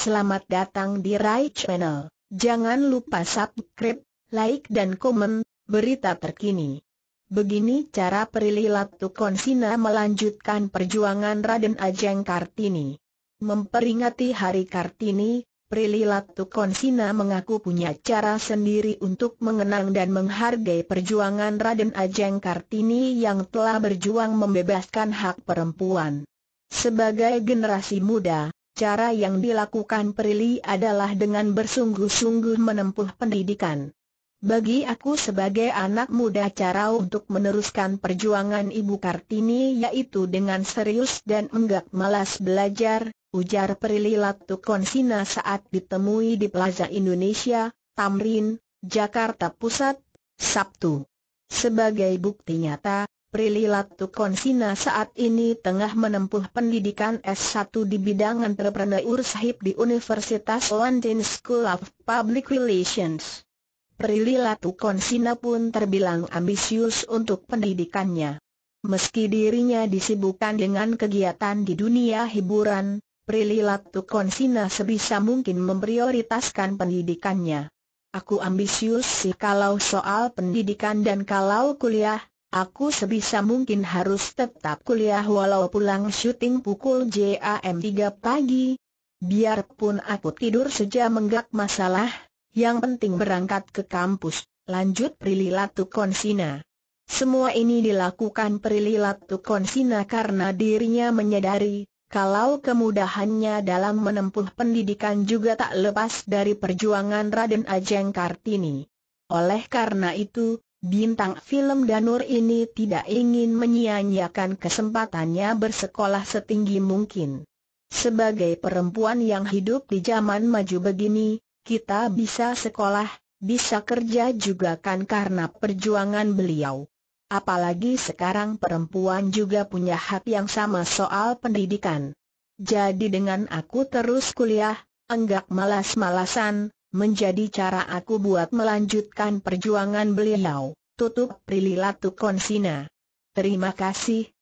Selamat datang di Rai Channel. Jangan lupa subscribe, like dan komen, berita terkini. Begini cara Perili Latukonsina melanjutkan perjuangan Raden Ajeng Kartini. Memperingati Hari Kartini, Perili Latukonsina mengaku punya cara sendiri untuk mengenang dan menghargai perjuangan Raden Ajeng Kartini yang telah berjuang membebaskan hak perempuan. Sebagai generasi muda, Cara yang dilakukan Perili adalah dengan bersungguh-sungguh menempuh pendidikan. Bagi aku sebagai anak muda cara untuk meneruskan perjuangan Ibu Kartini yaitu dengan serius dan enggak malas belajar, ujar Perili Latukonsina saat ditemui di Plaza Indonesia, Tamrin, Jakarta Pusat, Sabtu. Sebagai bukti nyata, Prilly Latukonsina saat ini tengah menempuh pendidikan S1 di bidang entrepreneurship di Universitas London School of Public Relations. Prilly Latukonsina pun terbilang ambisius untuk pendidikannya. Meski dirinya disibukkan dengan kegiatan di dunia hiburan, Prilly Latukonsina sebisa mungkin memprioritaskan pendidikannya. Aku ambisius sih kalau soal pendidikan dan kalau kuliah, Aku sebisa mungkin harus tetap kuliah walau pulang syuting pukul JAM 3 pagi. Biarpun aku tidur sejak menggak masalah, yang penting berangkat ke kampus, lanjut Prilly Latukonsina. Semua ini dilakukan Prilly Latukonsina karena dirinya menyadari, kalau kemudahannya dalam menempuh pendidikan juga tak lepas dari perjuangan Raden Ajeng Kartini. Oleh karena itu, Bintang film Danur ini tidak ingin menyia-nyiakan kesempatannya bersekolah setinggi mungkin. Sebagai perempuan yang hidup di zaman maju begini, kita bisa sekolah, bisa kerja juga kan karena perjuangan beliau. Apalagi sekarang perempuan juga punya hak yang sama soal pendidikan. Jadi dengan aku terus kuliah, enggak malas-malasan, menjadi cara aku buat melanjutkan perjuangan beliau, tutup Prililatu Konsina. Terima kasih,